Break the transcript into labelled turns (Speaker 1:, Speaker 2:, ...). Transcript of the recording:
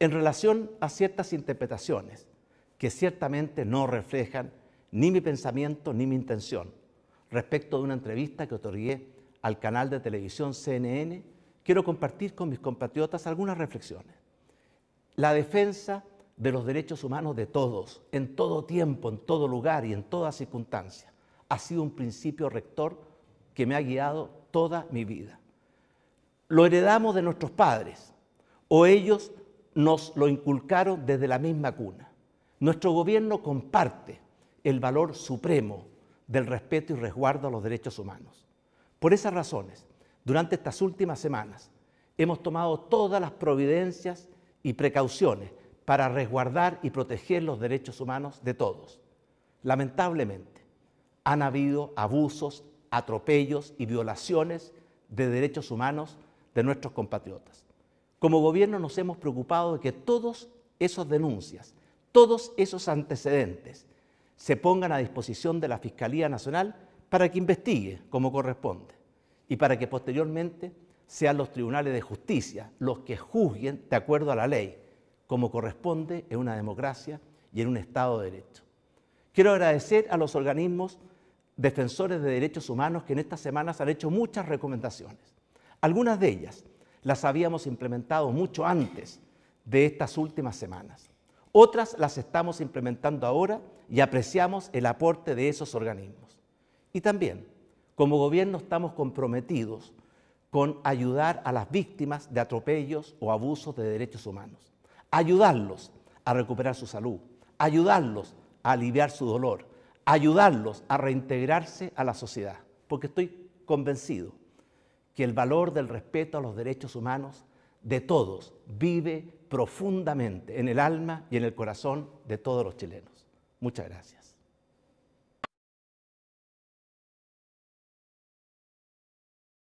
Speaker 1: en relación a ciertas interpretaciones que ciertamente no reflejan ni mi pensamiento ni mi intención respecto de una entrevista que otorgué al canal de televisión CNN, quiero compartir con mis compatriotas algunas reflexiones. La defensa de los derechos humanos de todos, en todo tiempo, en todo lugar y en toda circunstancia, ha sido un principio rector que me ha guiado toda mi vida. Lo heredamos de nuestros padres o ellos nos lo inculcaron desde la misma cuna. Nuestro gobierno comparte el valor supremo del respeto y resguardo a los derechos humanos. Por esas razones, durante estas últimas semanas hemos tomado todas las providencias y precauciones para resguardar y proteger los derechos humanos de todos. Lamentablemente, han habido abusos, atropellos y violaciones de derechos humanos de nuestros compatriotas. Como gobierno nos hemos preocupado de que todos esas denuncias, todos esos antecedentes se pongan a disposición de la Fiscalía Nacional para que investigue como corresponde y para que posteriormente sean los tribunales de justicia los que juzguen de acuerdo a la ley, como corresponde en una democracia y en un Estado de Derecho. Quiero agradecer a los organismos defensores de derechos humanos que en estas semanas han hecho muchas recomendaciones. Algunas de ellas las habíamos implementado mucho antes de estas últimas semanas. Otras las estamos implementando ahora y apreciamos el aporte de esos organismos. Y también, como gobierno estamos comprometidos con ayudar a las víctimas de atropellos o abusos de derechos humanos, ayudarlos a recuperar su salud, ayudarlos a aliviar su dolor, ayudarlos a reintegrarse a la sociedad, porque estoy convencido que el valor del respeto a los derechos humanos de todos vive profundamente en el alma y en el corazón de todos los chilenos. Muchas gracias.